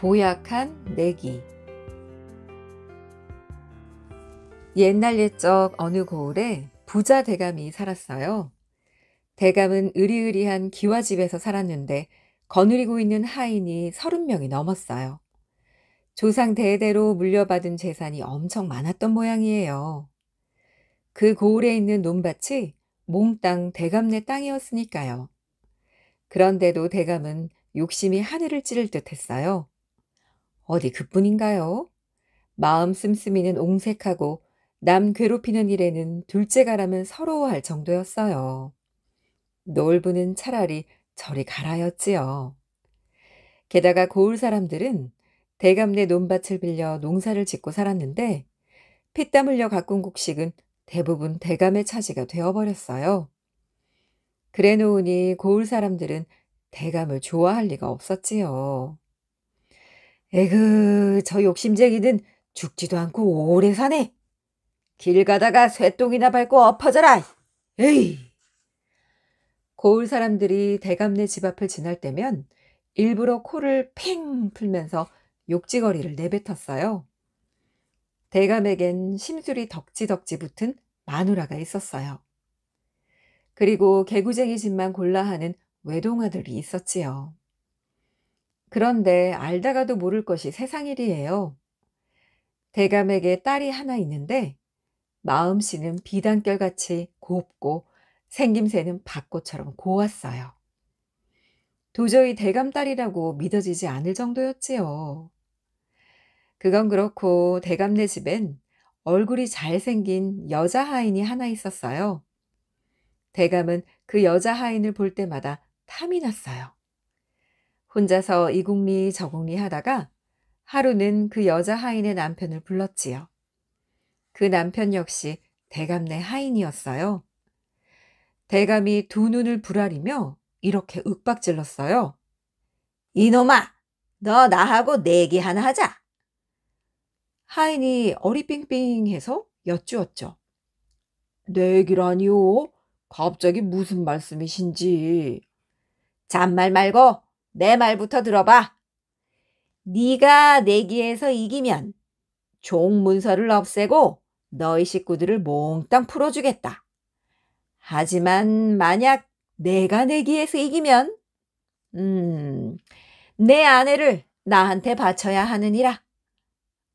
고약한 내기 옛날 옛적 어느 고을에 부자 대감이 살았어요. 대감은 으리으리한 기와집에서 살았는데 거느리고 있는 하인이 서른 명이 넘었어요. 조상 대대로 물려받은 재산이 엄청 많았던 모양이에요. 그 고을에 있는 논밭이 몽땅 대감네 땅이었으니까요. 그런데도 대감은 욕심이 하늘을 찌를 듯 했어요. 어디 그뿐인가요? 마음 씀씀이는 옹색하고 남 괴롭히는 일에는 둘째가라면 서러워할 정도였어요. 놀부는 차라리 저리 가라였지요. 게다가 고을 사람들은 대감내 네 논밭을 빌려 농사를 짓고 살았는데 피땀 흘려 가꾼 곡식은 대부분 대감의 차지가 되어버렸어요. 그래 놓으니 고을 사람들은 대감을 좋아할 리가 없었지요. 에그, 저 욕심쟁이는 죽지도 않고 오래 사네. 길 가다가 쇠똥이나 밟고 엎어져라. 에이. 고을 사람들이 대감네 집 앞을 지날 때면 일부러 코를 팽 풀면서 욕지거리를 내뱉었어요. 대감에겐 심술이 덕지덕지 붙은 마누라가 있었어요. 그리고 개구쟁이 집만 골라하는 외동아들이 있었지요. 그런데 알다가도 모를 것이 세상 일이에요. 대감에게 딸이 하나 있는데 마음씨는 비단결같이 곱고 생김새는 박꽃처럼 고왔어요. 도저히 대감 딸이라고 믿어지지 않을 정도였지요. 그건 그렇고 대감네 집엔 얼굴이 잘생긴 여자 하인이 하나 있었어요. 대감은 그 여자 하인을 볼 때마다 탐이 났어요. 혼자서 이국리 저국리 하다가 하루는 그 여자 하인의 남편을 불렀지요. 그 남편 역시 대감네 하인이었어요. 대감이 두 눈을 부라리며 이렇게 윽박질렀어요. 이놈아, 너 나하고 내기 하나 하자. 하인이 어리빙빙해서 여쭈었죠. 내기라니요? 갑자기 무슨 말씀이신지. 잔말 말고 내 말부터 들어봐. 네가 내기에서 이기면 종문서를 없애고 너희 식구들을 몽땅 풀어주겠다. 하지만 만약 내가 내기에서 이기면 음, 내 아내를 나한테 바쳐야 하느니라.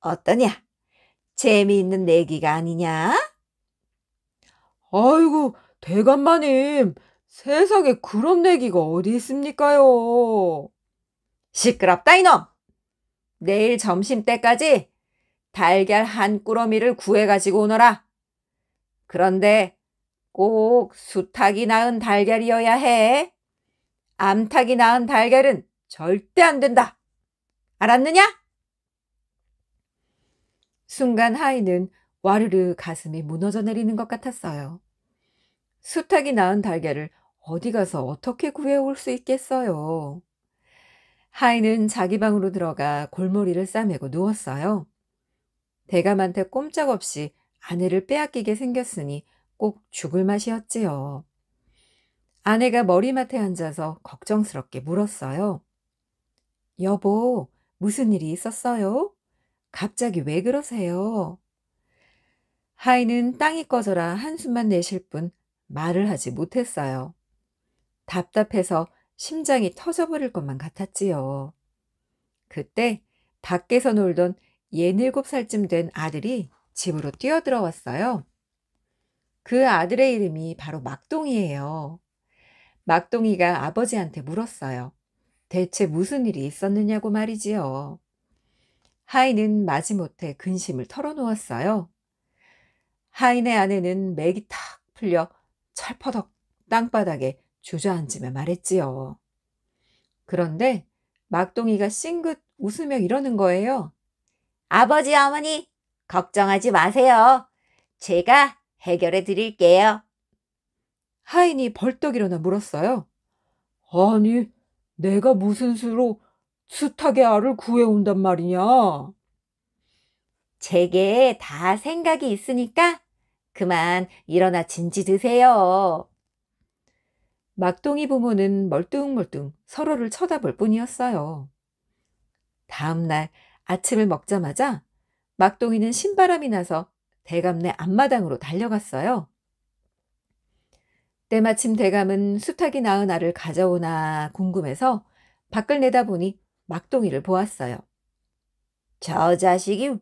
어떠냐? 재미있는 내기가 아니냐? 아이고, 대감마님, 세상에 그런 내기가 어디 있습니까요? 시끄럽다 이놈! 내일 점심때까지 달걀 한 꾸러미를 구해가지고 오너라. 그런데 꼭 수탉이 낳은 달걀이어야 해. 암탉이 낳은 달걀은 절대 안 된다. 알았느냐? 순간 하이는 와르르 가슴이 무너져 내리는 것 같았어요. 수탉이 낳은 달걀을 어디 가서 어떻게 구해올 수 있겠어요. 하인은 자기 방으로 들어가 골머리를 싸매고 누웠어요. 대감한테 꼼짝없이 아내를 빼앗기게 생겼으니 꼭 죽을 맛이었지요. 아내가 머리맡에 앉아서 걱정스럽게 물었어요. 여보, 무슨 일이 있었어요? 갑자기 왜 그러세요? 하인은 땅이 꺼져라 한숨만 내실 뿐 말을 하지 못했어요. 답답해서 심장이 터져버릴 것만 같았지요. 그때 밖에서 놀던 예닐곱 살쯤 된 아들이 집으로 뛰어들어왔어요. 그 아들의 이름이 바로 막동이에요. 막동이가 아버지한테 물었어요. 대체 무슨 일이 있었느냐고 말이지요. 하인은 마지못해 근심을 털어놓았어요. 하인의 아내는 맥이 탁 풀려 철퍼덕 땅바닥에 주저앉으며 말했지요. 그런데 막동이가 싱긋 웃으며 이러는 거예요. 아버지, 어머니, 걱정하지 마세요. 제가 해결해 드릴게요. 하인이 벌떡 일어나 물었어요. 아니, 내가 무슨 수로 숱하게 알을 구해온단 말이냐? 제게 다 생각이 있으니까 그만 일어나 진지 드세요. 막둥이 부모는 멀뚱멀뚱 서로를 쳐다볼 뿐이었어요. 다음 날 아침을 먹자마자 막둥이는 신바람이 나서 대감네 앞마당으로 달려갔어요. 때마침 대감은 수탉이 낳은 알을 가져오나 궁금해서 밖을 내다보니 막둥이를 보았어요. 저 자식이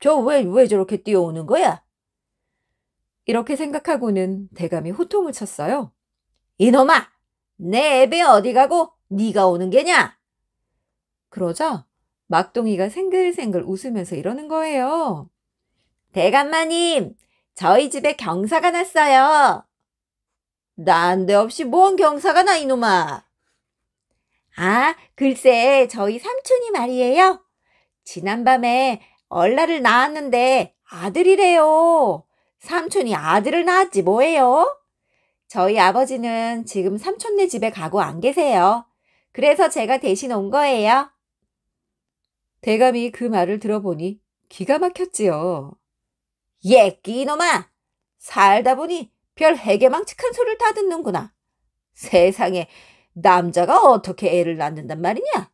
저 왜 왜 저렇게 뛰어오는 거야? 이렇게 생각하고는 대감이 호통을 쳤어요. 이놈아! 내 앱에 어디 가고 네가 오는 게냐? 그러자 막둥이가 생글생글 웃으면서 이러는 거예요. 대감마님, 저희 집에 경사가 났어요. 난데없이 뭔 경사가 나 이놈아. 아, 글쎄 저희 삼촌이 말이에요. 지난밤에 얼라를 낳았는데 아들이래요. 삼촌이 아들을 낳았지 뭐예요? 저희 아버지는 지금 삼촌네 집에 가고 안 계세요. 그래서 제가 대신 온 거예요. 대감이 그 말을 들어보니 기가 막혔지요. 예, 끼놈아! 이 살다 보니 별해계망측한 소리를 다 듣는구나. 세상에 남자가 어떻게 애를 낳는단 말이냐?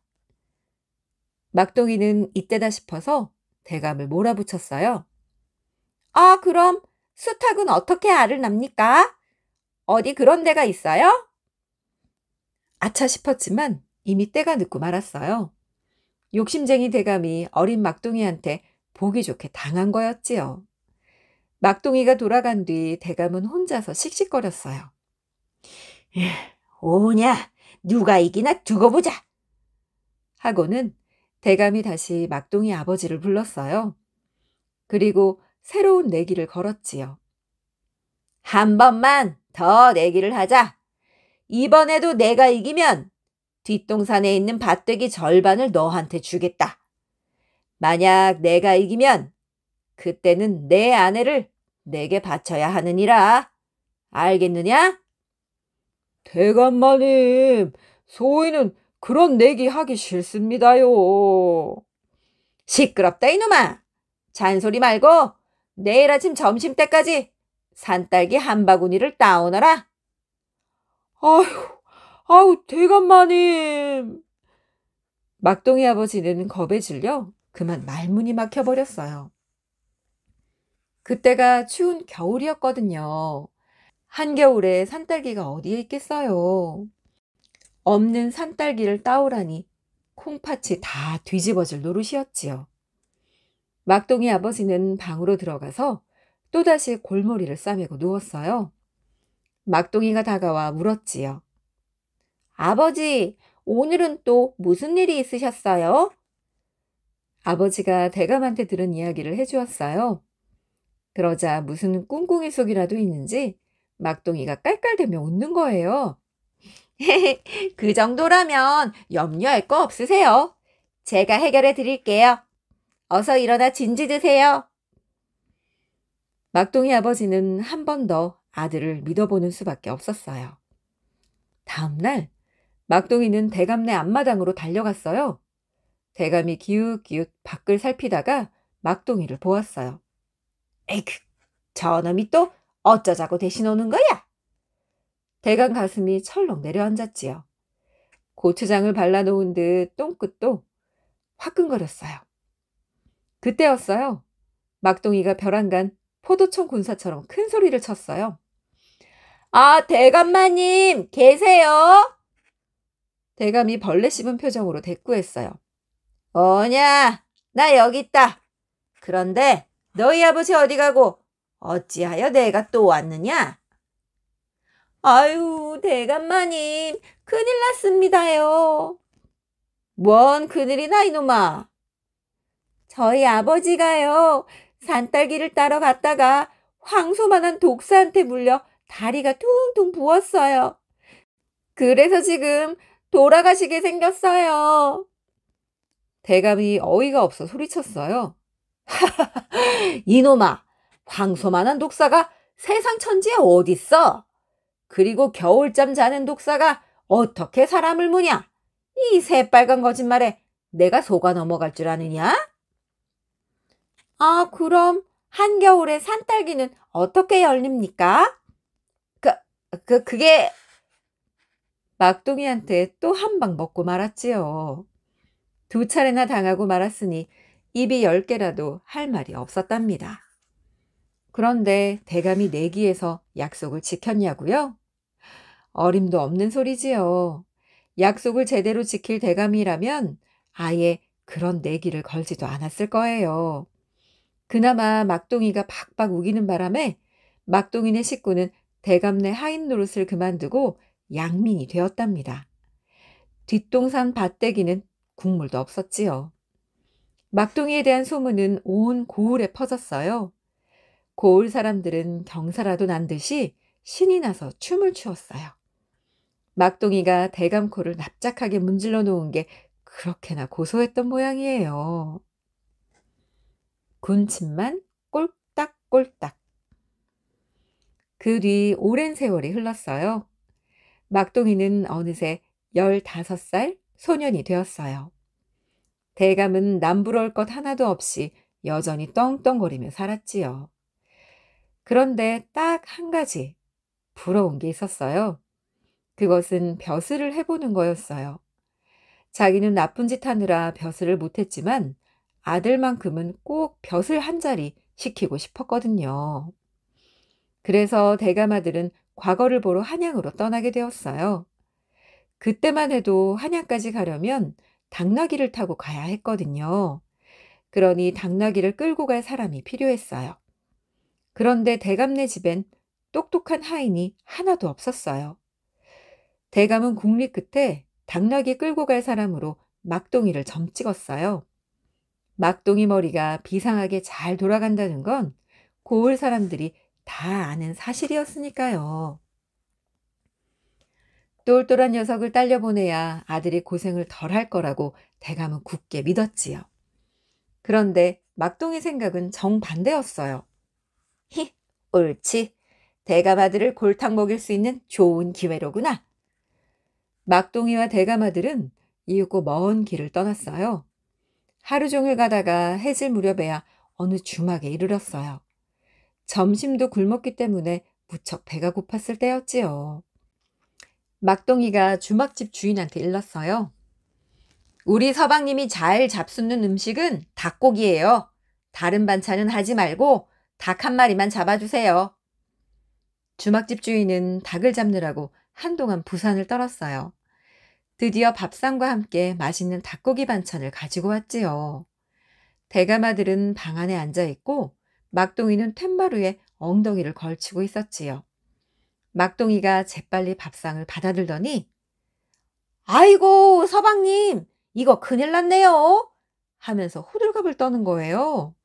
막둥이는 이때다 싶어서 대감을 몰아붙였어요. 아, 그럼 수탉은 어떻게 알을 납니까? 어디 그런 데가 있어요? 아차 싶었지만 이미 때가 늦고 말았어요. 욕심쟁이 대감이 어린 막둥이한테 보기 좋게 당한 거였지요. 막둥이가 돌아간 뒤 대감은 혼자서 씩씩거렸어요. 예, 오냐, 누가 이기나 두고 보자. 하고는 대감이 다시 막둥이 아버지를 불렀어요. 그리고 새로운 내기를 걸었지요. 한 번만 더 내기를 하자. 이번에도 내가 이기면 뒷동산에 있는 밭대기 절반을 너한테 주겠다. 만약 내가 이기면 그때는 내 아내를 내게 바쳐야 하느니라. 알겠느냐? 대감마님, 소인은 그런 내기 하기 싫습니다요. 시끄럽다 이놈아. 잔소리 말고 내일 아침 점심 때까지 산딸기 한 바구니를 따오너라. 아휴, 아휴 대감마님. 막동이 아버지는 겁에 질려 그만 말문이 막혀버렸어요. 그때가 추운 겨울이었거든요. 한겨울에 산딸기가 어디에 있겠어요. 없는 산딸기를 따오라니 콩팥이 다 뒤집어질 노릇이었지요. 막동이 아버지는 방으로 들어가서 또다시 골머리를 싸매고 누웠어요. 막둥이가 다가와 물었지요. 아버지, 오늘은 또 무슨 일이 있으셨어요? 아버지가 대감한테 들은 이야기를 해주었어요. 그러자 무슨 꿍꿍이 속이라도 있는지 막둥이가 깔깔대며 웃는 거예요. 그 정도라면 염려할 거 없으세요. 제가 해결해 드릴게요. 어서 일어나 진지 드세요. 막동이 아버지는 한 번 더 아들을 믿어보는 수밖에 없었어요. 다음날 막동이는 대감네 앞마당으로 달려갔어요. 대감이 기웃기웃 밖을 살피다가 막동이를 보았어요. 에이크, 저놈이 또 어쩌자고 대신 오는 거야? 대감 가슴이 철렁 내려앉았지요. 고추장을 발라놓은 듯 똥끝도 화끈거렸어요. 그때였어요. 막동이가 벼랑간 포도청 군사처럼 큰 소리를 쳤어요. 아, 대감마님, 계세요? 대감이 벌레 씹은 표정으로 대꾸했어요. 어냐, 나 여기 있다. 그런데 너희 아버지 어디 가고 어찌하여 내가 또 왔느냐? 아유, 대감마님, 큰일 났습니다요. 뭔 그늘이나 이놈아. 저희 아버지가요. 산딸기를 따러 갔다가 황소만한 독사한테 물려 다리가 퉁퉁 부었어요. 그래서 지금 돌아가시게 생겼어요. 대감이 어이가 없어 소리쳤어요. 하하하 이놈아, 황소만한 독사가 세상 천지에 어딨어? 그리고 겨울잠 자는 독사가 어떻게 사람을 무냐? 이 새빨간 거짓말에 내가 속아 넘어갈 줄 아느냐? 아, 그럼 한겨울에 산딸기는 어떻게 열립니까? 그, 그, 그게 막둥이한테 또 한 방 먹고 말았지요. 두 차례나 당하고 말았으니 입이 열 개라도 할 말이 없었답니다. 그런데 대감이 내기에서 약속을 지켰냐고요? 어림도 없는 소리지요. 약속을 제대로 지킬 대감이라면 아예 그런 내기를 걸지도 않았을 거예요. 그나마 막둥이가 박박 우기는 바람에 막둥이네 식구는 대감네 하인 노릇을 그만두고 양민이 되었답니다. 뒷동산 밭대기는 국물도 없었지요. 막둥이에 대한 소문은 온 고을에 퍼졌어요. 고을 사람들은 경사라도 난 듯이 신이 나서 춤을 추었어요. 막둥이가 대감코를 납작하게 문질러 놓은 게 그렇게나 고소했던 모양이에요. 군침만 꼴딱꼴딱. 그 뒤 오랜 세월이 흘렀어요. 막동이는 어느새 15살 소년이 되었어요. 대감은 남부러울 것 하나도 없이 여전히 떵떵거리며 살았지요. 그런데 딱 한 가지 부러운 게 있었어요. 그것은 벼슬을 해보는 거였어요. 자기는 나쁜 짓 하느라 벼슬을 못했지만 아들만큼은 꼭 벼슬 한 자리 시키고 싶었거든요. 그래서 대감아들은 과거를 보러 한양으로 떠나게 되었어요. 그때만 해도 한양까지 가려면 당나귀를 타고 가야 했거든요. 그러니 당나귀를 끌고 갈 사람이 필요했어요. 그런데 대감네 집엔 똑똑한 하인이 하나도 없었어요. 대감은 국리 끝에 당나귀 끌고 갈 사람으로 막동이를 점찍었어요. 막동이 머리가 비상하게 잘 돌아간다는 건 고을 사람들이 다 아는 사실이었으니까요. 똘똘한 녀석을 딸려보내야 아들이 고생을 덜 할 거라고 대감은 굳게 믿었지요. 그런데 막동이 생각은 정반대였어요. 히, 옳지. 대감 아들을 골탕 먹일 수 있는 좋은 기회로구나. 막동이와 대감 아들은 이윽고 먼 길을 떠났어요. 하루 종일 가다가 해질 무렵에야 어느 주막에 이르렀어요. 점심도 굶었기 때문에 무척 배가 고팠을 때였지요. 막동이가 주막집 주인한테 일렀어요. 우리 서방님이 잘 잡수는 음식은 닭고기예요. 다른 반찬은 하지 말고 닭 한 마리만 잡아주세요. 주막집 주인은 닭을 잡느라고 한동안 부산을 떨었어요. 드디어 밥상과 함께 맛있는 닭고기 반찬을 가지고 왔지요. 대가마들은 방 안에 앉아 있고 막둥이는 툇마루에 엉덩이를 걸치고 있었지요. 막둥이가 재빨리 밥상을 받아들더니 아이고 서방님 이거 큰일 났네요 하면서 호들갑을 떠는 거예요.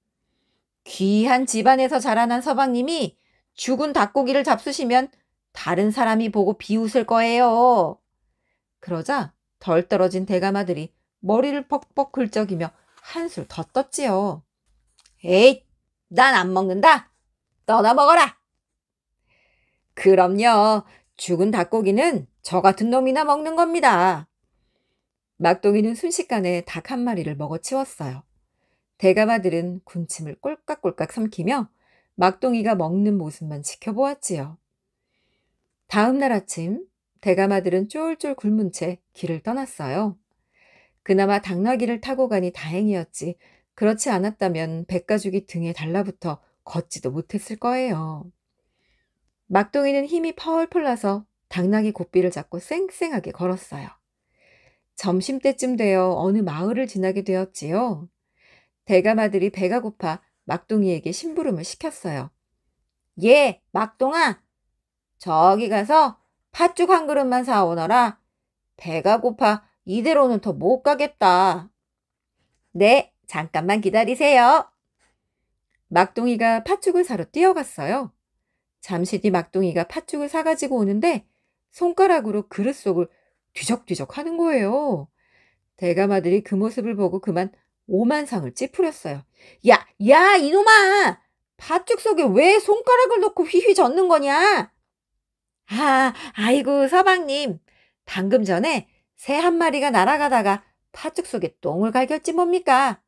귀한 집안에서 자라난 서방님이 죽은 닭고기를 잡수시면 다른 사람이 보고 비웃을 거예요. 그러자 덜 떨어진 대가마들이 머리를 퍽퍽 긁적이며 한술 더 떴지요. 에잇, 난 안 먹는다. 떠나 먹어라. 그럼요. 죽은 닭고기는 저 같은 놈이나 먹는 겁니다. 막동이는 순식간에 닭 한 마리를 먹어치웠어요. 대가마들은 군침을 꼴깍꼴깍 삼키며 막동이가 먹는 모습만 지켜보았지요. 다음 날 아침 대가마들은 쫄쫄 굶은 채 길을 떠났어요. 그나마 당나귀를 타고 가니 다행이었지 그렇지 않았다면 백가죽이 등에 달라붙어 걷지도 못했을 거예요. 막둥이는 힘이 펄펄 나서 당나귀 고삐를 잡고 쌩쌩하게 걸었어요. 점심때쯤 되어 어느 마을을 지나게 되었지요. 대가마들이 배가 고파 막둥이에게 심부름을 시켰어요. 예, 막둥아! 저기 가서 팥죽 한 그릇만 사오너라. 배가 고파 이대로는 더 못 가겠다. 네, 잠깐만 기다리세요. 막둥이가 팥죽을 사러 뛰어갔어요. 잠시 뒤 막둥이가 팥죽을 사가지고 오는데 손가락으로 그릇 속을 뒤적뒤적 하는 거예요. 대감아들이 그 모습을 보고 그만 오만상을 찌푸렸어요. 야, 야, 이놈아! 팥죽 속에 왜 손가락을 넣고 휘휘 젓는 거냐? 아, 아이고, 서방님. 방금 전에 새 한 마리가 날아가다가 파죽 속에 똥을 갈겼지 뭡니까?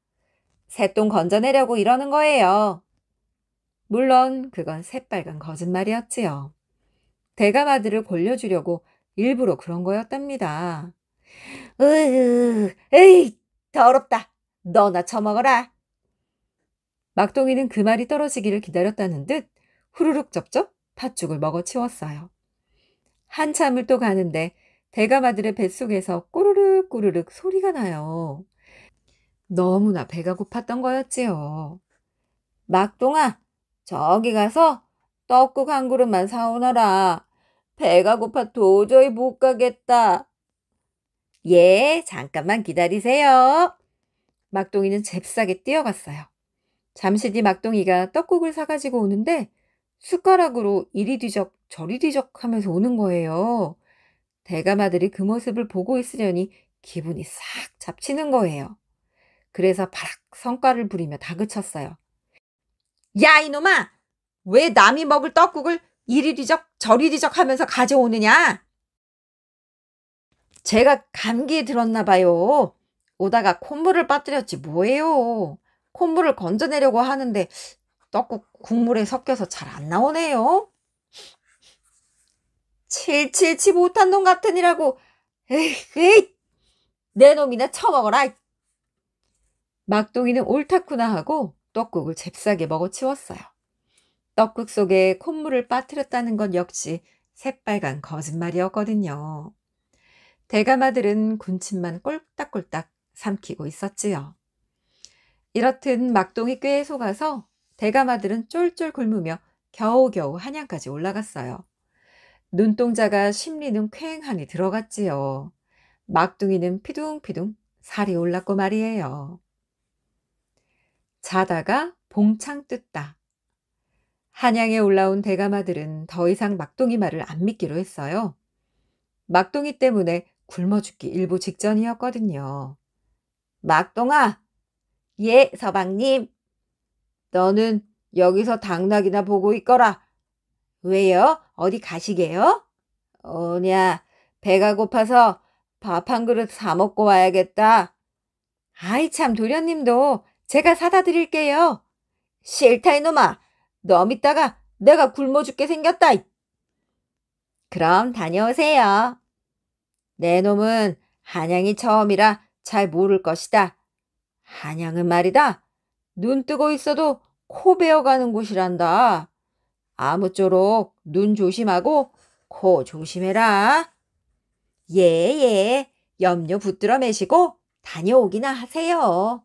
새똥 건져내려고 이러는 거예요. 물론 그건 새빨간 거짓말이었지요. 대감아들을 골려주려고 일부러 그런 거였답니다. 으으, 에이, 더럽다. 너나 처먹어라. 막동이는그 말이 떨어지기를 기다렸다는 듯 후루룩 접접 팥죽을 먹어치웠어요. 한참을 또 가는데 대감아들의 뱃속에서 꼬르륵 꼬르륵 소리가 나요. 너무나 배가 고팠던 거였지요. 막동아, 저기 가서 떡국 한 그릇만 사오너라. 배가 고파 도저히 못 가겠다. 예, 잠깐만 기다리세요. 막동이는 잽싸게 뛰어갔어요. 잠시 뒤 막동이가 떡국을 사가지고 오는데 숟가락으로 이리 뒤적 저리 리적 하면서 오는 거예요. 대감아들이 그 모습을 보고 있으려니 기분이 싹 잡치는 거예요. 그래서 바락 성과를 부리며 다그쳤어요. 야 이놈아! 왜 남이 먹을 떡국을 이리 리적 저리 리적 하면서 가져오느냐? 제가 감기에 들었나 봐요. 오다가 콧물을 빠뜨렸지 뭐예요. 콧물을 건져내려고 하는데 떡국 국물에 섞여서 잘 안 나오네요. 칠칠치 못한 놈 같으니라고. 에이, 내 놈이나 처먹어라. 막둥이는 옳다구나 하고 떡국을 잽싸게 먹어치웠어요. 떡국 속에 콧물을 빠뜨렸다는 건 역시 새빨간 거짓말이었거든요. 대가마들은 군침만 꼴딱꼴딱 삼키고 있었지요. 이렇듯 막동이 꽤 속아서 대가마들은 쫄쫄 굶으며 겨우겨우 한양까지 올라갔어요. 눈동자가 심리는 쾌행하니 들어갔지요. 막둥이는 피둥피둥 살이 올랐고 말이에요. 자다가 봉창 뜯다. 한양에 올라온 대가마들은더 이상 막둥이 말을 안 믿기로 했어요. 막둥이 때문에 굶어 죽기 일부 직전이었거든요. 막동아! 예, 서방님! 너는 여기서 당나귀나 보고 있거라. 왜요? 어디 가시게요? 오냐, 배가 고파서 밥 한 그릇 사 먹고 와야겠다. 아이 참 도련님도 제가 사다 드릴게요. 싫다 이놈아. 너무 다가 내가 굶어 죽게 생겼다. 그럼 다녀오세요. 내 놈은 한양이 처음이라 잘 모를 것이다. 한양은 말이다. 눈 뜨고 있어도 코 베어가는 곳이란다. 아무쪼록 눈 조심하고 코 조심해라. 예, 예. 염려 붙들어 매시고 다녀오기나 하세요.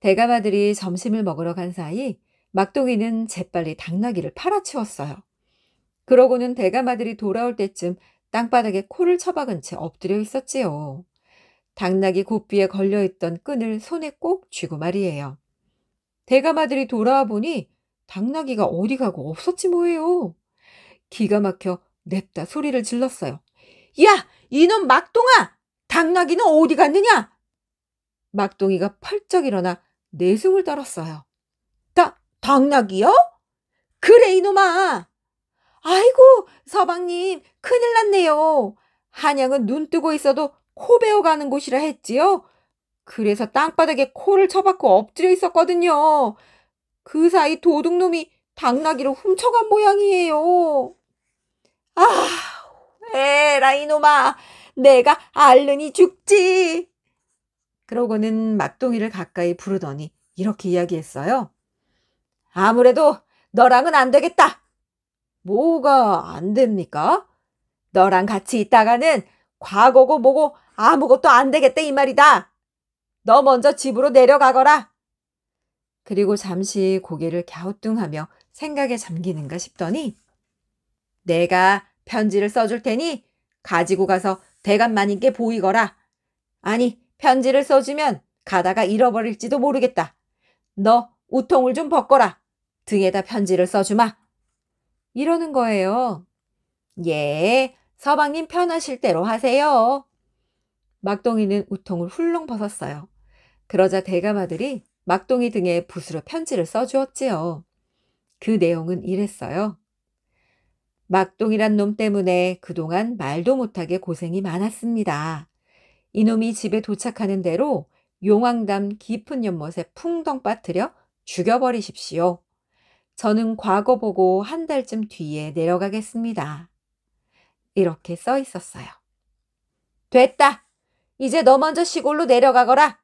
대감아들이 점심을 먹으러 간 사이 막둥이는 재빨리 당나귀를 팔아치웠어요. 그러고는 대감아들이 돌아올 때쯤 땅바닥에 코를 처박은 채 엎드려 있었지요. 당나귀 고삐에 걸려있던 끈을 손에 꼭 쥐고 말이에요. 대감아들이 돌아와 보니 당나귀가 어디 가고 없었지 뭐예요. 기가 막혀 냅다 소리를 질렀어요. 야, 이놈 막동아! 당나귀는 어디 갔느냐? 막동이가 펄쩍 일어나 내숭을 떨었어요. 다, 당나귀요? 그래, 이놈아! 아이고, 서방님, 큰일 났네요. 한양은 눈 뜨고 있어도 코 베어가는 곳이라 했지요. 그래서 땅바닥에 코를 쳐박고 엎드려 있었거든요. 그 사이 도둑놈이 당나귀로 훔쳐간 모양이에요. 아, 에라 이놈아, 내가 알른이 죽지. 그러고는 막둥이를 가까이 부르더니 이렇게 이야기했어요. 아무래도 너랑은 안 되겠다. 뭐가 안 됩니까? 너랑 같이 있다가는 과거고 뭐고 아무것도 안 되겠다 이 말이다. 너 먼저 집으로 내려가거라. 그리고 잠시 고개를 갸우뚱하며 생각에 잠기는가 싶더니 내가 편지를 써줄 테니 가지고 가서 대감마님께 보이거라. 아니 편지를 써주면 가다가 잃어버릴지도 모르겠다. 너 우통을 좀 벗거라. 등에다 편지를 써주마. 이러는 거예요. 예, 서방님 편하실 대로 하세요. 막동이는 우통을 훌렁 벗었어요. 그러자 대감아들이 막동이 등에 붓으로 편지를 써주었지요. 그 내용은 이랬어요. 막동이란 놈 때문에 그동안 말도 못하게 고생이 많았습니다. 이놈이 집에 도착하는 대로 용왕담 깊은 연못에 풍덩 빠뜨려 죽여버리십시오. 저는 과거 보고 한 달쯤 뒤에 내려가겠습니다. 이렇게 써 있었어요. 됐다! 이제 너 먼저 시골로 내려가거라!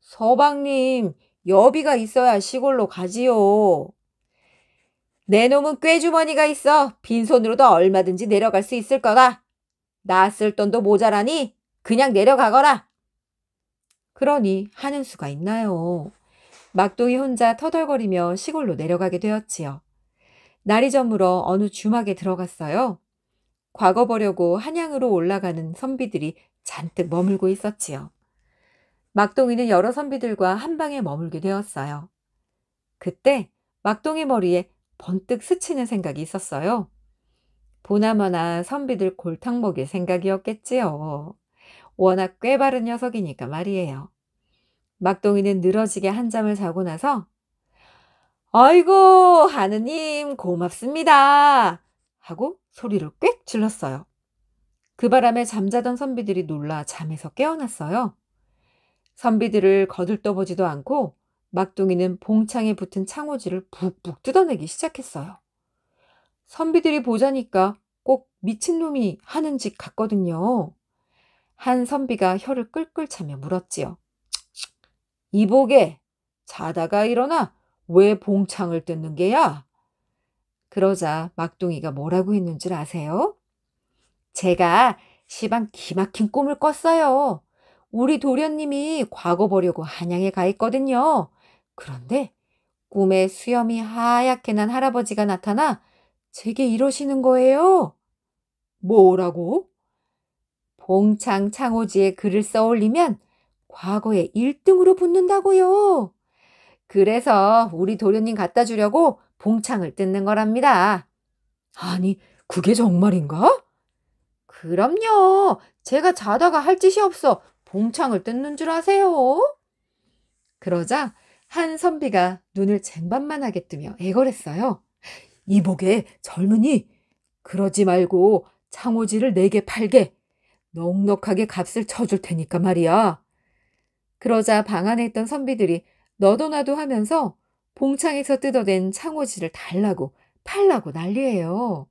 서방님, 여비가 있어야 시골로 가지요. 내 놈은 꾀주머니가 있어 빈손으로도 얼마든지 내려갈 수 있을 거다. 나쓸 돈도 모자라니 그냥 내려가거라. 그러니 하는 수가 있나요? 막둥이 혼자 터덜거리며 시골로 내려가게 되었지요. 날이 저물어 어느 주막에 들어갔어요. 과거 보려고 한양으로 올라가는 선비들이 잔뜩 머물고 있었지요. 막동이는 여러 선비들과 한방에 머물게 되었어요. 그때 막동이 머리에 번뜩 스치는 생각이 있었어요. 보나마나 선비들 골탕 먹일 생각이었겠지요. 워낙 꽤 바른 녀석이니까 말이에요. 막동이는 늘어지게 한잠을 자고 나서 아이고 하느님 고맙습니다 하고 소리를 꽥 질렀어요. 그 바람에 잠자던 선비들이 놀라 잠에서 깨어났어요. 선비들을 거들떠보지도 않고 막둥이는 봉창에 붙은 창호지를 북북 뜯어내기 시작했어요. 선비들이 보자니까 꼭 미친놈이 하는 짓 같거든요. 한 선비가 혀를 끌끌 차며 물었지요. 이보게 자다가 일어나 왜 봉창을 뜯는 게야? 그러자 막둥이가 뭐라고 했는 줄 아세요? 제가 시방 기막힌 꿈을 꿨어요. 우리 도련님이 과거 보려고 한양에 가 있거든요. 그런데 꿈에 수염이 하얗게 난 할아버지가 나타나 제게 이러시는 거예요. 뭐라고? 봉창 창호지에 글을 써올리면 과거에 1등으로 붙는다고요. 그래서 우리 도련님 갖다 주려고 봉창을 뜯는 거랍니다. 아니, 그게 정말인가? 그럼요. 제가 자다가 할 짓이 없어 봉창을 뜯는 줄 아세요? 그러자 한 선비가 눈을 쟁반만하게 뜨며 애걸했어요. 이복에 젊은이 그러지 말고 창호지를 네 개 팔게 넉넉하게 값을 쳐줄 테니까 말이야. 그러자 방 안에 있던 선비들이 너도나도 하면서 봉창에서 뜯어낸 창호지를 달라고 팔라고 난리예요.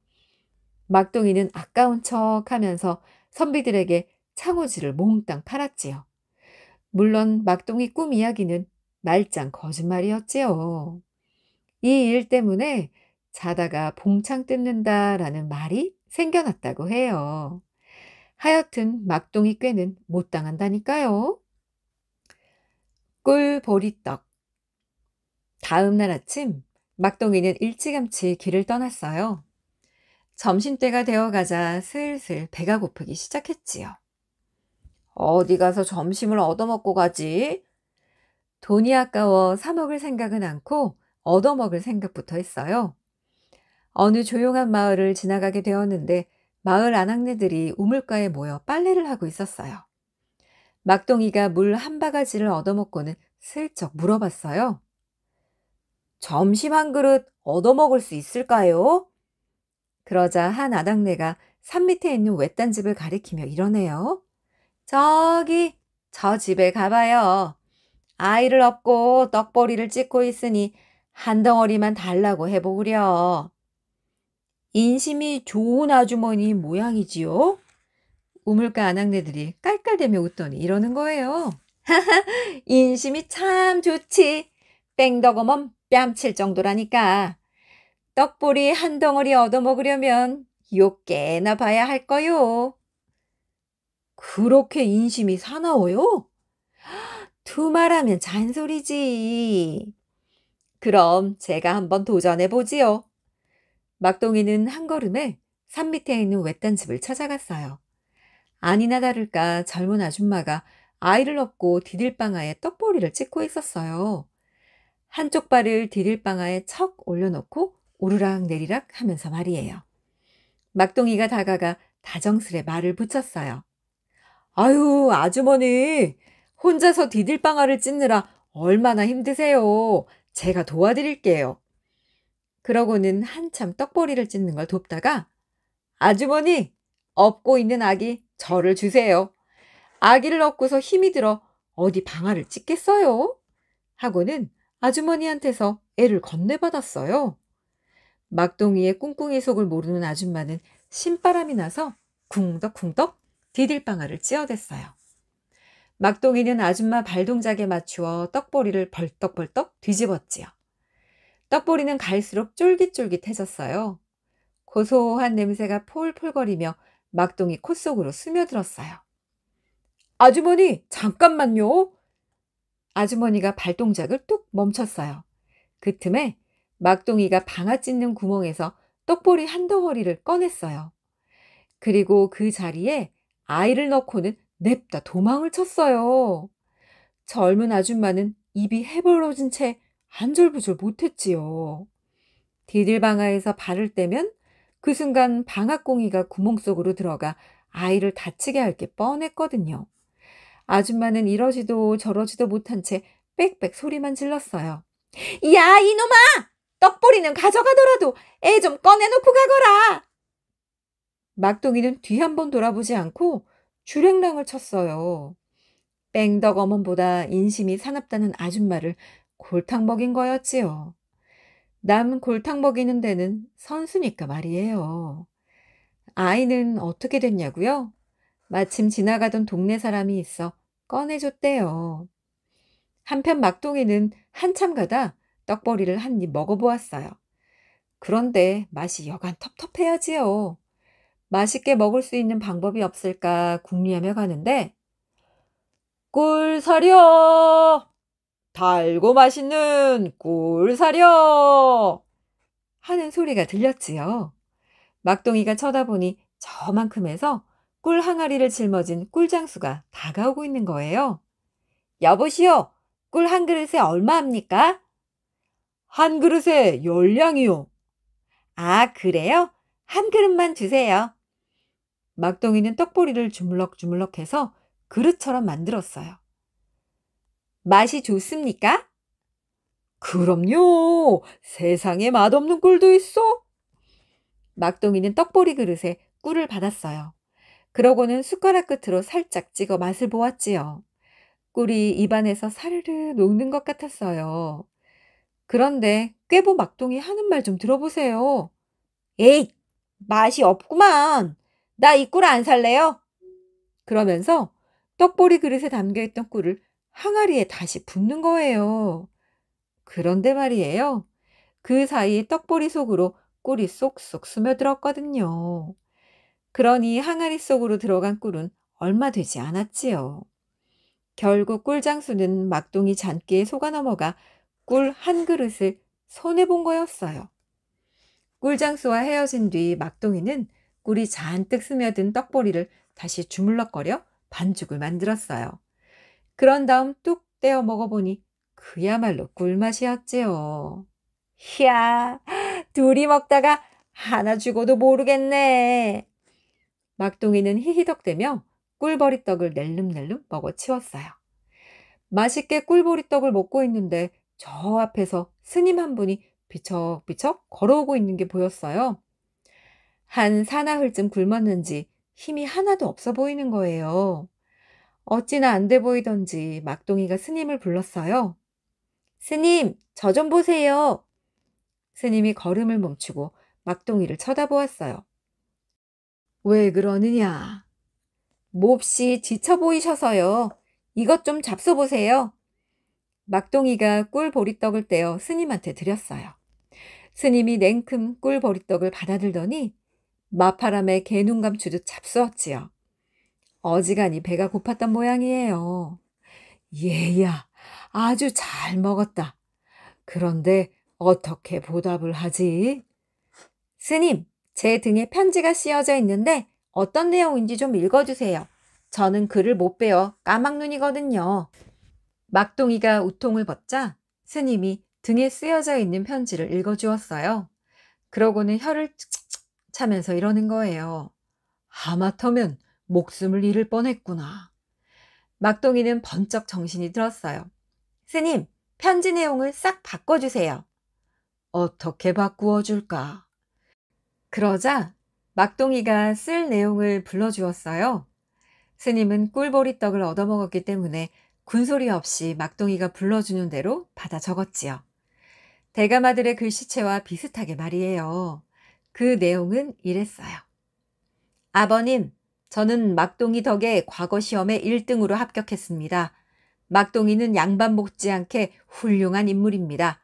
막둥이는 아까운 척 하면서 선비들에게 창호지를 몽땅 팔았지요. 물론 막동이꿈 이야기는 말짱 거짓말이었지요. 이 일 때문에 자다가 봉창 뜯는다라는 말이 생겨났다고 해요. 하여튼 막동이 꾀는 못 당한다니까요. 꿀보리떡 다음 날 아침 막동이는 일찌감치 길을 떠났어요. 점심때가 되어가자 슬슬 배가 고프기 시작했지요. 어디 가서 점심을 얻어먹고 가지? 돈이 아까워 사먹을 생각은 않고 얻어먹을 생각부터 했어요. 어느 조용한 마을을 지나가게 되었는데 마을 아낙네들이 우물가에 모여 빨래를 하고 있었어요. 막동이가 물 한 바가지를 얻어먹고는 슬쩍 물어봤어요. 점심 한 그릇 얻어먹을 수 있을까요? 그러자 한 아낙네가 산 밑에 있는 외딴집을 가리키며 이러네요. 저기 저 집에 가봐요. 아이를 업고 떡보리를 찢고 있으니 한 덩어리만 달라고 해보구려. 인심이 좋은 아주머니 모양이지요. 우물가 안악네들이 깔깔대며 웃더니 이러는 거예요. 인심이 참 좋지. 뺑덕어멈 뺨칠 정도라니까. 떡보리 한 덩어리 얻어먹으려면 욕 깨나 봐야 할 거요. 그렇게 인심이 사나워요? 두 말하면 잔소리지. 그럼 제가 한번 도전해 보지요. 막동이는 한 걸음에 산 밑에 있는 외딴 집을 찾아갔어요. 아니나 다를까 젊은 아줌마가 아이를 업고 디딜방아에 떡보리를 찍고 있었어요. 한쪽 발을 디딜방아에 척 올려놓고 오르락 내리락 하면서 말이에요. 막동이가 다가가 다정스레 말을 붙였어요. 아유, 아주머니. 혼자서 디딜방아를 찢느라 얼마나 힘드세요. 제가 도와드릴게요. 그러고는 한참 떡보리를 찢는 걸 돕다가 아주머니, 업고 있는 아기 저를 주세요. 아기를 업고서 힘이 들어 어디 방아를 찢겠어요? 하고는 아주머니한테서 애를 건네받았어요. 막둥이의 꿍꿍이 속을 모르는 아줌마는 신바람이 나서 궁덕궁덕 디딜방아를 찧어댔어요. 막동이는 아줌마 발동작에 맞추어 떡보리를 벌떡벌떡 뒤집었지요. 떡보리는 갈수록 쫄깃쫄깃해졌어요. 고소한 냄새가 폴폴거리며 막동이 콧 속으로 스며들었어요. 아주머니, 잠깐만요. 아주머니가 발동작을 뚝 멈췄어요. 그 틈에 막동이가 방아 찢는 구멍에서 떡보리 한 덩어리를 꺼냈어요. 그리고 그 자리에 아이를 넣고는 냅다 도망을 쳤어요. 젊은 아줌마는 입이 해벌어진 채 안절부절 못했지요. 디딜방아에서 발을 떼면 그 순간 방앗공이가 구멍 속으로 들어가 아이를 다치게 할 게 뻔했거든요. 아줌마는 이러지도 저러지도 못한 채 빽빽 소리만 질렀어요. 야, 이놈아! 떡보리는 가져가더라도 애 좀 꺼내놓고 가거라! 막둥이는 뒤 한 번 돌아보지 않고 주랭랑을 쳤어요. 뺑덕 어멈보다 인심이 사납다는 아줌마를 골탕 먹인 거였지요. 남 골탕 먹이는 데는 선수니까 말이에요. 아이는 어떻게 됐냐고요? 마침 지나가던 동네 사람이 있어 꺼내줬대요. 한편 막둥이는 한참 가다 떡벌이를한 입 먹어보았어요. 그런데 맛이 여간 텁텁해야지요. 맛있게 먹을 수 있는 방법이 없을까 궁리하며 가는데 꿀 사려! 달고 맛있는 꿀 사려! 하는 소리가 들렸지요. 막둥이가 쳐다보니 저만큼에서 꿀 항아리를 짊어진 꿀장수가 다가오고 있는 거예요. 여보시오, 꿀 한 그릇에 얼마 합니까? 한 그릇에 열량이요. 아, 그래요? 한 그릇만 주세요. 막둥이는 떡보리를 주물럭주물럭해서 그릇처럼 만들었어요. 맛이 좋습니까? 그럼요. 세상에 맛없는 꿀도 있어. 막둥이는 떡보리 그릇에 꿀을 받았어요. 그러고는 숟가락 끝으로 살짝 찍어 맛을 보았지요. 꿀이 입안에서 사르르 녹는 것 같았어요. 그런데 꾀보 막둥이 하는 말 좀 들어보세요. 에이, 맛이 없구만. 나이꿀안 살래요? 그러면서 떡보리 그릇에 담겨있던 꿀을 항아리에 다시 붓는 거예요. 그런데 말이에요. 그 사이 떡보리 속으로 꿀이 쏙쏙 스며들었거든요. 그러니 항아리 속으로 들어간 꿀은 얼마 되지 않았지요. 결국 꿀장수는 막둥이 잔깨에 속아 넘어가 꿀 한 그릇을 손해본 거였어요. 꿀장수와 헤어진 뒤 막둥이는 꿀이 잔뜩 스며든 떡보리를 다시 주물럭거려 반죽을 만들었어요. 그런 다음 뚝 떼어 먹어보니 그야말로 꿀맛이었지요. 이야, 둘이 먹다가 하나 죽어도 모르겠네. 막둥이는 히히덕대며 꿀보리떡을 낼름낼름 먹어치웠어요. 맛있게 꿀보리떡을 먹고 있는데 저 앞에서 스님 한 분이 비척비척 걸어오고 있는 게 보였어요. 한 사나흘쯤 굶었는지 힘이 하나도 없어 보이는 거예요. 어찌나 안 돼 보이던지 막둥이가 스님을 불렀어요. 스님, 저 좀 보세요. 스님이 걸음을 멈추고 막둥이를 쳐다보았어요. 왜 그러느냐? 몹시 지쳐 보이셔서요. 이것 좀 잡숴보세요. 막둥이가 꿀 보리떡을 떼어 스님한테 드렸어요. 스님이 냉큼 꿀 보리떡을 받아들더니 마파람에 개눈 감추듯 잡수었지요. 어지간히 배가 고팠던 모양이에요. 예야 아주 잘 먹었다. 그런데 어떻게 보답을 하지? 스님, 제 등에 편지가 씌어져 있는데 어떤 내용인지 좀 읽어주세요. 저는 글을 못 배워 까막눈이거든요. 막둥이가 우통을 벗자 스님이 등에 쓰여져 있는 편지를 읽어주었어요. 그러고는 혀를 차면서 이러는 거예요. 하마터면 목숨을 잃을 뻔했구나. 막동이는 번쩍 정신이 들었어요. 스님, 편지 내용을 싹 바꿔주세요. 어떻게 바꾸어 줄까? 그러자 막동이가 쓸 내용을 불러주었어요. 스님은 꿀보리떡을 얻어먹었기 때문에 군소리 없이 막동이가 불러주는 대로 받아 적었지요. 대가마들의 글씨체와 비슷하게 말이에요. 그 내용은 이랬어요. 아버님, 저는 막동이 덕에 과거 시험에 1등으로 합격했습니다. 막동이는 양반 못지않게 훌륭한 인물입니다.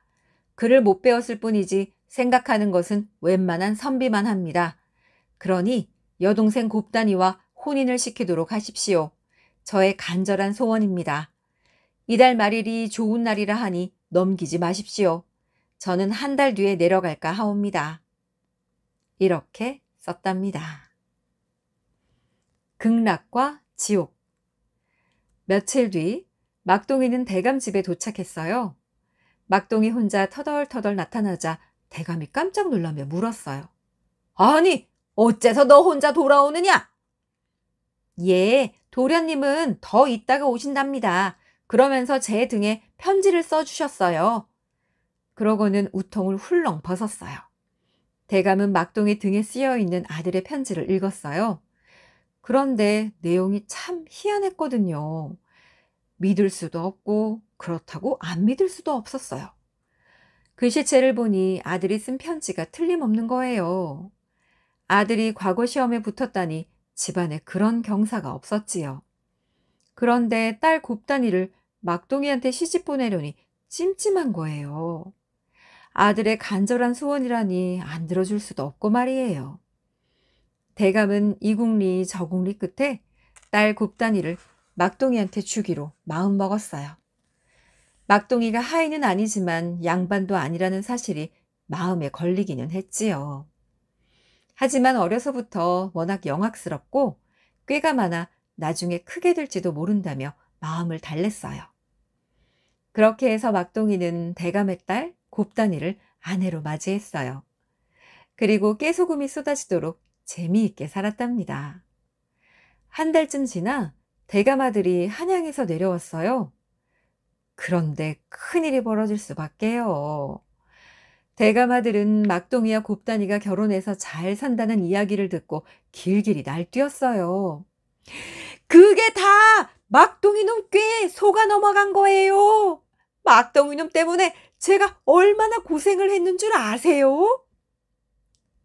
글을 못 배웠을 뿐이지 생각하는 것은 웬만한 선비만 합니다. 그러니 여동생 곱단이와 혼인을 시키도록 하십시오. 저의 간절한 소원입니다. 이달 말일이 좋은 날이라 하니 넘기지 마십시오. 저는 한 달 뒤에 내려갈까 하옵니다. 이렇게 썼답니다. 극락과 지옥 며칠 뒤 막동이는 대감 집에 도착했어요. 막동이 혼자 터덜터덜 나타나자 대감이 깜짝 놀라며 물었어요. 아니, 어째서 너 혼자 돌아오느냐? 예, 도련님은 더 있다가 오신답니다. 그러면서 제 등에 편지를 써주셨어요. 그러고는 우통을 훌렁 벗었어요. 대감은 막동의 등에 쓰여 있는 아들의 편지를 읽었어요. 그런데 내용이 참 희한했거든요. 믿을 수도 없고 그렇다고 안 믿을 수도 없었어요. 글씨체를 그 보니 아들이 쓴 편지가 틀림없는 거예요. 아들이 과거 시험에 붙었다니 집안에 그런 경사가 없었지요. 그런데 딸 곱단이를 막동이한테 시집 보내려니 찜찜한 거예요. 아들의 간절한 소원이라니 안 들어줄 수도 없고 말이에요. 대감은 이국리 저국리 끝에 딸 곱단이를 막동이한테 주기로 마음먹었어요. 막동이가 하인은 아니지만 양반도 아니라는 사실이 마음에 걸리기는 했지요. 하지만 어려서부터 워낙 영악스럽고 꾀가 많아 나중에 크게 될지도 모른다며 마음을 달랬어요. 그렇게 해서 막동이는 대감의 딸 곱다니를 아내로 맞이했어요. 그리고 깨소금이 쏟아지도록 재미있게 살았답니다. 한 달쯤 지나 대가마들이 한양에서 내려왔어요. 그런데 큰일이 벌어질 수밖에요. 대가마들은막동이와곱다니가 결혼해서 잘 산다는 이야기를 듣고 길길이 날뛰었어요. 그게 다막동이놈 꾀에 속아 넘어간 거예요. 막동이놈 때문에 제가 얼마나 고생을 했는 줄 아세요?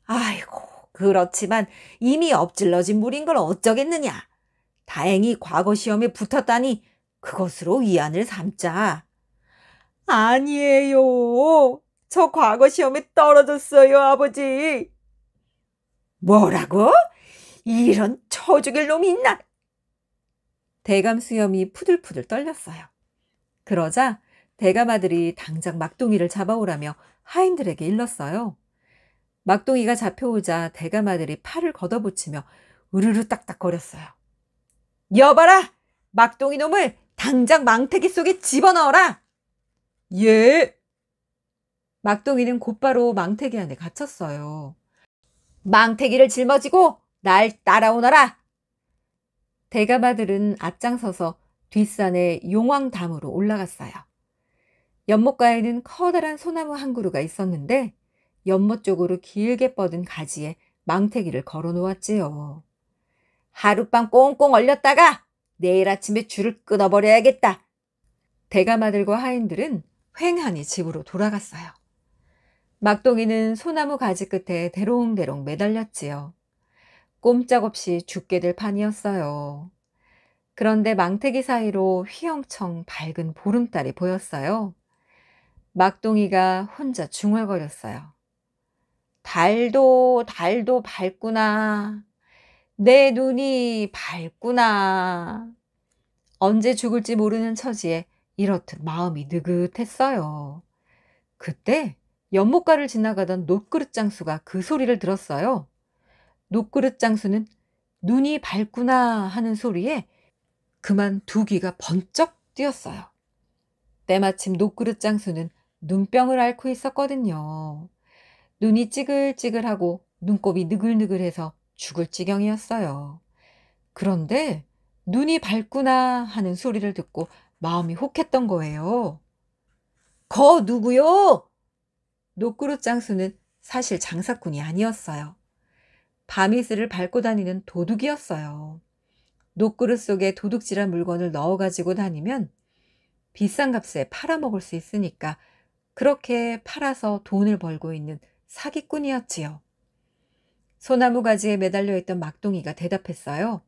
아이고, 그렇지만 이미 엎질러진 물인 걸 어쩌겠느냐. 다행히 과거 시험에 붙었다니 그것으로 위안을 삼자. 아니에요. 저 과거 시험에 떨어졌어요, 아버지. 뭐라고? 이런 쳐죽일 놈이 있나? 대감 수염이 푸들푸들 떨렸어요. 그러자 대가마들이 당장 막둥이를 잡아오라며 하인들에게 일렀어요. 막둥이가 잡혀오자 대가마들이 팔을 걷어붙이며 우르르 딱딱거렸어요. 여봐라! 막둥이 놈을 당장 망태기 속에 집어넣어라! 예! 막둥이는 곧바로 망태기 안에 갇혔어요. 망태기를 짊어지고 날 따라오너라! 대가마들은 앞장서서 뒷산의 용왕담으로 올라갔어요. 연못가에는 커다란 소나무 한 그루가 있었는데 연못 쪽으로 길게 뻗은 가지에 망태기를 걸어 놓았지요. 하룻밤 꽁꽁 얼렸다가 내일 아침에 줄을 끊어버려야겠다. 대가마들과 하인들은 횡하니 집으로 돌아갔어요. 막동이는 소나무 가지 끝에 대롱대롱 매달렸지요. 꼼짝없이 죽게 될 판이었어요. 그런데 망태기 사이로 휘영청 밝은 보름달이 보였어요. 막동이가 혼자 중얼거렸어요. 달도 달도 밝구나. 내 눈이 밝구나. 언제 죽을지 모르는 처지에 이렇듯 마음이 느긋했어요. 그때 연못가를 지나가던 노그릇 장수가 그 소리를 들었어요. 노그릇 장수는 눈이 밝구나 하는 소리에 그만 두 귀가 번쩍 뛰었어요. 때마침 노그릇 장수는 눈병을 앓고 있었거든요. 눈이 찌글찌글하고 눈곱이 느글느글해서 죽을 지경이었어요. 그런데 눈이 밝구나 하는 소리를 듣고 마음이 혹했던 거예요. 거 누구요? 노꾸루 장수는 사실 장사꾼이 아니었어요. 바미스를 밟고 다니는 도둑이었어요. 노꾸루 속에 도둑질한 물건을 넣어가지고 다니면 비싼 값에 팔아먹을 수 있으니까 그렇게 팔아서 돈을 벌고 있는 사기꾼이었지요. 소나무 가지에 매달려 있던 막둥이가 대답했어요.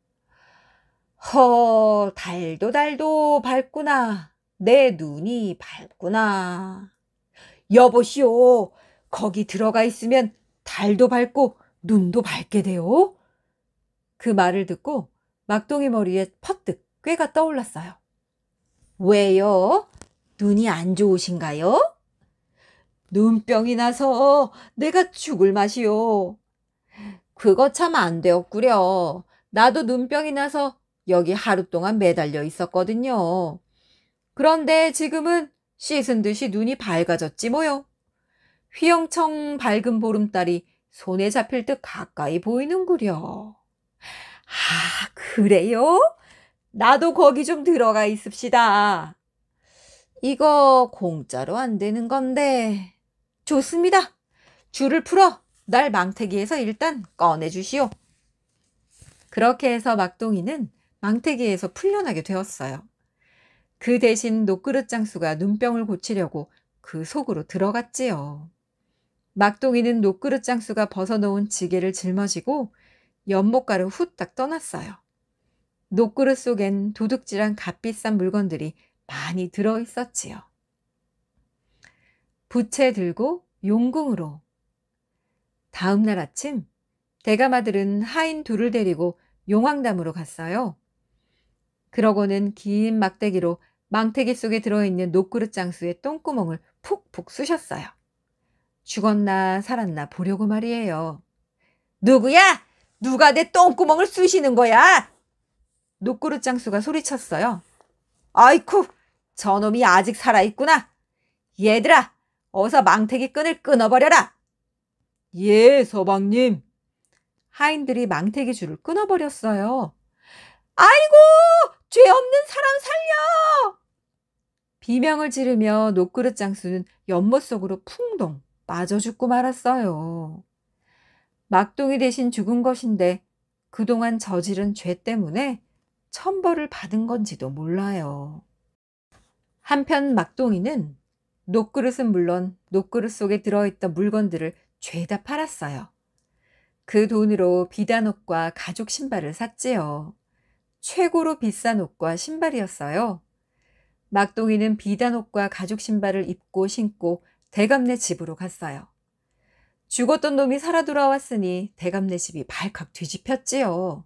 허, 달도 달도 밝구나. 내 눈이 밝구나. 여보시오, 거기 들어가 있으면 달도 밝고 눈도 밝게 돼요. 그 말을 듣고 막둥이 머리에 퍼뜩 꾀가 떠올랐어요. 왜요? 눈이 안 좋으신가요? 눈병이 나서 내가 죽을 맛이요. 그거 참 안 되었구려. 나도 눈병이 나서 여기 하루 동안 매달려 있었거든요. 그런데 지금은 씻은 듯이 눈이 밝아졌지 뭐요. 휘영청 밝은 보름달이 손에 잡힐 듯 가까이 보이는구려. 아, 그래요? 나도 거기 좀 들어가 있읍시다. 이거 공짜로 안 되는 건데. 좋습니다. 줄을 풀어 날 망태기에서 일단 꺼내주시오. 그렇게 해서 막동이는 망태기에서 풀려나게 되었어요. 그 대신 노그릇 장수가 눈병을 고치려고 그 속으로 들어갔지요. 막동이는노그릇 장수가 벗어놓은 지게를 짊어지고 연못가를 후딱 떠났어요. 노그릇 속엔 도둑질한 값비싼 물건들이 많이 들어있었지요. 부채 들고 용궁으로. 다음 날 아침 대감아들은 하인 둘을 데리고 용왕담으로 갔어요. 그러고는 긴 막대기로 망태기 속에 들어있는 녹그릇 장수의 똥구멍을 푹푹 쑤셨어요. 죽었나 살았나 보려고 말이에요. 누구야? 누가 내 똥구멍을 쑤시는 거야? 녹그릇 장수가 소리쳤어요. 아이쿠, 저놈이 아직 살아있구나. 얘들아, 어서 망태기 끈을 끊어버려라. 예, 서방님. 하인들이 망태기 줄을 끊어버렸어요. 아이고! 죄 없는 사람 살려! 비명을 지르며 노그릇 장수는 연못 속으로 풍덩 빠져 죽고 말았어요. 막둥이 대신 죽은 것인데 그동안 저지른 죄 때문에 천벌을 받은 건지도 몰라요. 한편 막둥이는 녹그릇은 물론 녹그릇 속에 들어있던 물건들을 죄다 팔았어요. 그 돈으로 비단 옷과 가죽 신발을 샀지요. 최고로 비싼 옷과 신발이었어요. 막동이는 비단 옷과 가죽 신발을 입고 신고 대감네 집으로 갔어요. 죽었던 놈이 살아 돌아왔으니 대감네 집이 발칵 뒤집혔지요.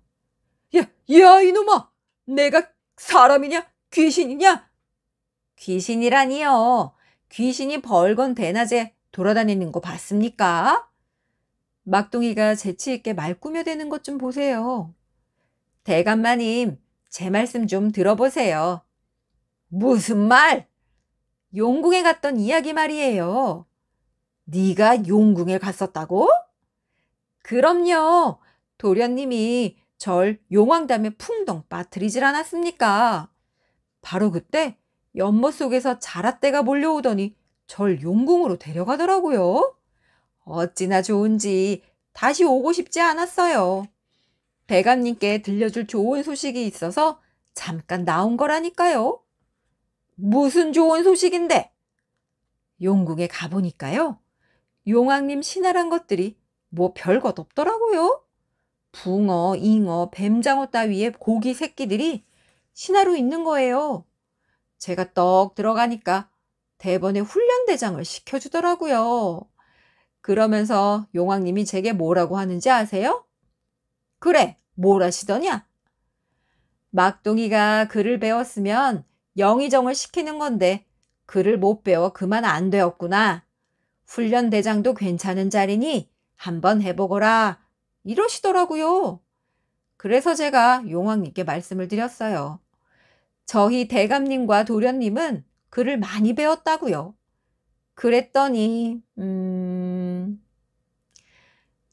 야, 야 이놈아! 내가 사람이냐? 귀신이냐? 귀신이라니요. 귀신이 벌건 대낮에 돌아다니는 거 봤습니까? 막둥이가 재치있게 말꾸며대는 것 좀 보세요. 대감마님, 제 말씀 좀 들어보세요. 무슨 말? 용궁에 갔던 이야기 말이에요. 네가 용궁에 갔었다고? 그럼요. 도련님이 절 용왕담에 풍덩 빠뜨리질 않았습니까? 바로 그때 연못 속에서 자라떼가 몰려오더니 절 용궁으로 데려가더라고요. 어찌나 좋은지 다시 오고 싶지 않았어요. 배감님께 들려줄 좋은 소식이 있어서 잠깐 나온 거라니까요. 무슨 좋은 소식인데? 용궁에 가보니까요. 용왕님 신하란 것들이 뭐 별것 없더라고요. 붕어, 잉어, 뱀장어 따위의 고기 새끼들이 신하로 있는 거예요. 제가 떡 들어가니까 대번에 훈련대장을 시켜주더라고요. 그러면서 용왕님이 제게 뭐라고 하는지 아세요? 그래, 뭘 하시더냐? 막둥이가 글을 배웠으면 영의정을 시키는 건데 글을 못 배워 그만 안 되었구나. 훈련대장도 괜찮은 자리니 한번 해보거라. 이러시더라고요. 그래서 제가 용왕님께 말씀을 드렸어요. 저희 대감님과 도련님은 글을 많이 배웠다고요. 그랬더니 음...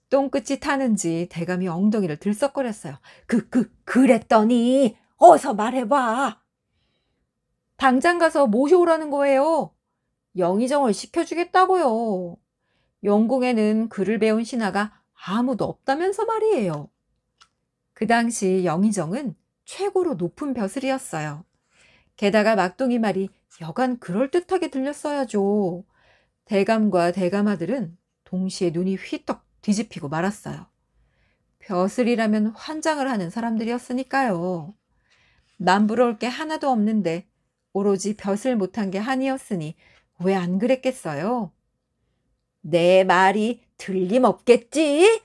똥끝이 타는지 대감이 엉덩이를 들썩거렸어요. 그, 그, 그랬더니 어서 말해봐. 당장 가서 모셔오라는 거예요. 영의정을 시켜주겠다고요. 영궁에는 글을 배운 신하가 아무도 없다면서 말이에요. 그 당시 영의정은 최고로 높은 벼슬이었어요. 게다가 막둥이 말이 여간 그럴듯하게 들렸어야죠. 대감과 대감아들은 동시에 눈이 휘떡 뒤집히고 말았어요. 벼슬이라면 환장을 하는 사람들이었으니까요. 남부러울 게 하나도 없는데 오로지 벼슬 못한 게 한이었으니 왜 안 그랬겠어요? 내 말이 들림없겠지?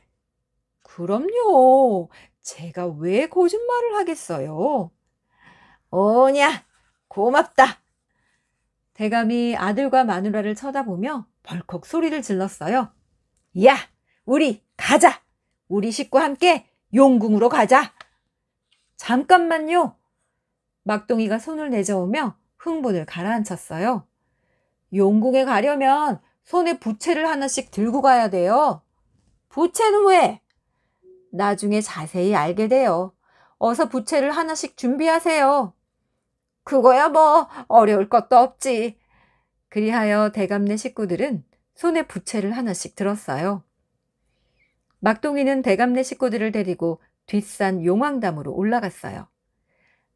그럼요. 제가 왜 거짓말을 하겠어요? 오냐, 고맙다. 대감이 아들과 마누라를 쳐다보며 벌컥 소리를 질렀어요. 야, 우리 가자. 우리 식구 함께 용궁으로 가자. 잠깐만요. 막동이가 손을 내저으며 흥분을 가라앉혔어요. 용궁에 가려면 손에 부채를 하나씩 들고 가야 돼요. 부채는 왜? 나중에 자세히 알게 돼요. 어서 부채를 하나씩 준비하세요. 그거야 뭐 어려울 것도 없지. 그리하여 대감네 식구들은 손에 부채를 하나씩 들었어요. 막동이는 대감네 식구들을 데리고 뒷산 용왕담으로 올라갔어요.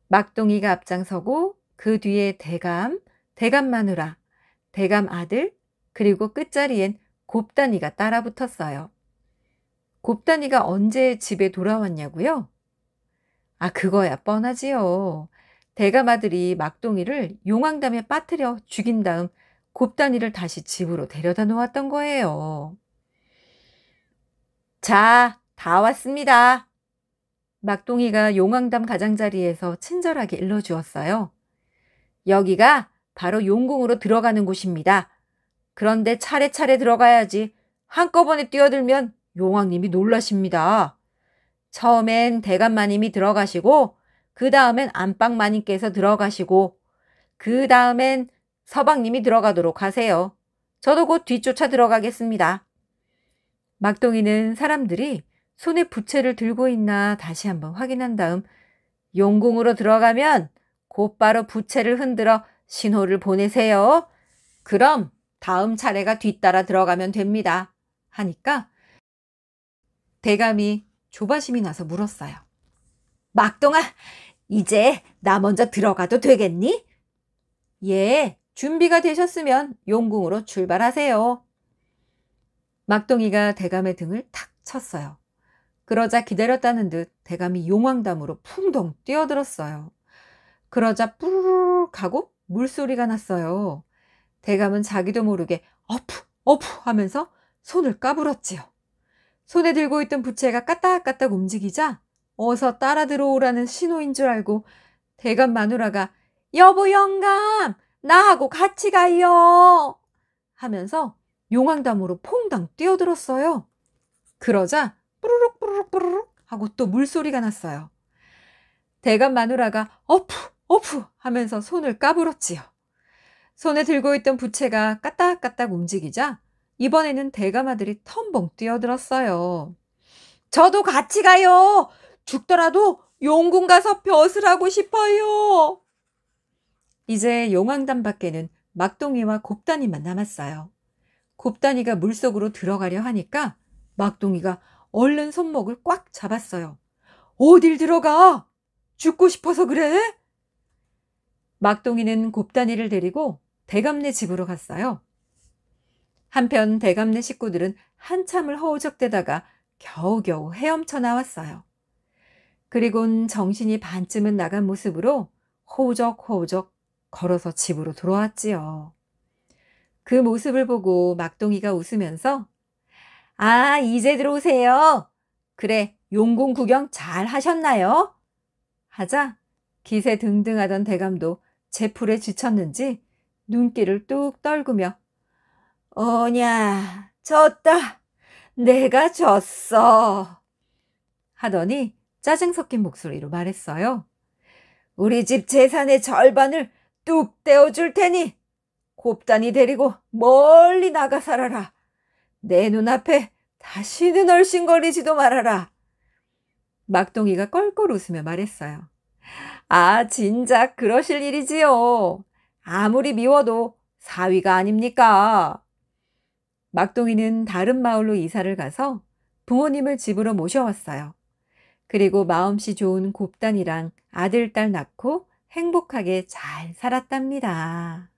막동이가 앞장서고 그 뒤에 대감, 대감 마누라, 대감 아들, 그리고 끝자리엔 곱단이가 따라 붙었어요. 곱단이가 언제 집에 돌아왔냐고요? 아, 그거야 뻔하지요. 대감아들이 막동이를 용왕담에 빠뜨려 죽인 다음 곱단이를 다시 집으로 데려다 놓았던 거예요. 자, 다 왔습니다. 막동이가 용왕담 가장자리에서 친절하게 일러주었어요. 여기가 바로 용궁으로 들어가는 곳입니다. 그런데 차례차례 들어가야지 한꺼번에 뛰어들면 용왕님이 놀라십니다. 처음엔 대감마님이 들어가시고 그 다음엔 안방마님께서 들어가시고 그 다음엔 서방님이 들어가도록 하세요. 저도 곧 뒤쫓아 들어가겠습니다. 막동이는 사람들이 손에 부채를 들고 있나 다시 한번 확인한 다음 용궁으로 들어가면 곧바로 부채를 흔들어 신호를 보내세요. 그럼 다음 차례가 뒤따라 들어가면 됩니다. 하니까 대감이 조바심이 나서 물었어요. 막동아, 이제 나 먼저 들어가도 되겠니? 예, 준비가 되셨으면 용궁으로 출발하세요. 막동이가 대감의 등을 탁 쳤어요. 그러자 기다렸다는 듯 대감이 용왕담으로 풍덩 뛰어들었어요. 그러자 뿌르르 하고 물소리가 났어요. 대감은 자기도 모르게 어프 어프 하면서 손을 까불었지요. 손에 들고 있던 부채가 까딱까딱 움직이자 어서 따라 들어오라는 신호인 줄 알고 대감 마누라가 여보 영감 나하고 같이 가요 하면서 용왕담으로 퐁당 뛰어들었어요. 그러자 뿌루룩 뿌루룩 뿌루룩 하고 또 물소리가 났어요. 대감 마누라가 어프 어프 하면서 손을 까불었지요. 손에 들고 있던 부채가 까딱까딱 움직이자 이번에는 대가마들이 텀벙 뛰어들었어요. 저도 같이 가요. 죽더라도 용궁 가서 벼슬 하고 싶어요. 이제 용왕단 밖에는 막동이와 곱단이만 남았어요. 곱단이가 물속으로 들어가려 하니까 막동이가 얼른 손목을 꽉 잡았어요. 어딜 들어가? 죽고 싶어서 그래? 막동이는 곱단이를 데리고 대감네 집으로 갔어요. 한편 대감네 식구들은 한참을 허우적대다가 겨우겨우 헤엄쳐 나왔어요. 그리곤 정신이 반쯤은 나간 모습으로 호우적호우적 걸어서 집으로 돌아왔지요그 모습을 보고 막둥이가 웃으면서 아, 이제 들어오세요. 그래, 용궁 구경 잘 하셨나요? 하자 기세 등등하던 대감도 제 풀에 지쳤는지 눈길을 뚝 떨구며 오냐, 졌다. 내가 졌어. 하더니 짜증 섞인 목소리로 말했어요. 우리 집 재산의 절반을 뚝 떼어줄 테니 곱단이 데리고 멀리 나가 살아라. 내 눈앞에 다시는 얼씬거리지도 말아라. 막둥이가 껄껄 웃으며 말했어요. 아, 진작 그러실 일이지요. 아무리 미워도 사위가 아닙니까? 막동이는 다른 마을로 이사를 가서 부모님을 집으로 모셔왔어요. 그리고 마음씨 좋은 곱단이랑 아들, 딸 낳고 행복하게 잘 살았답니다.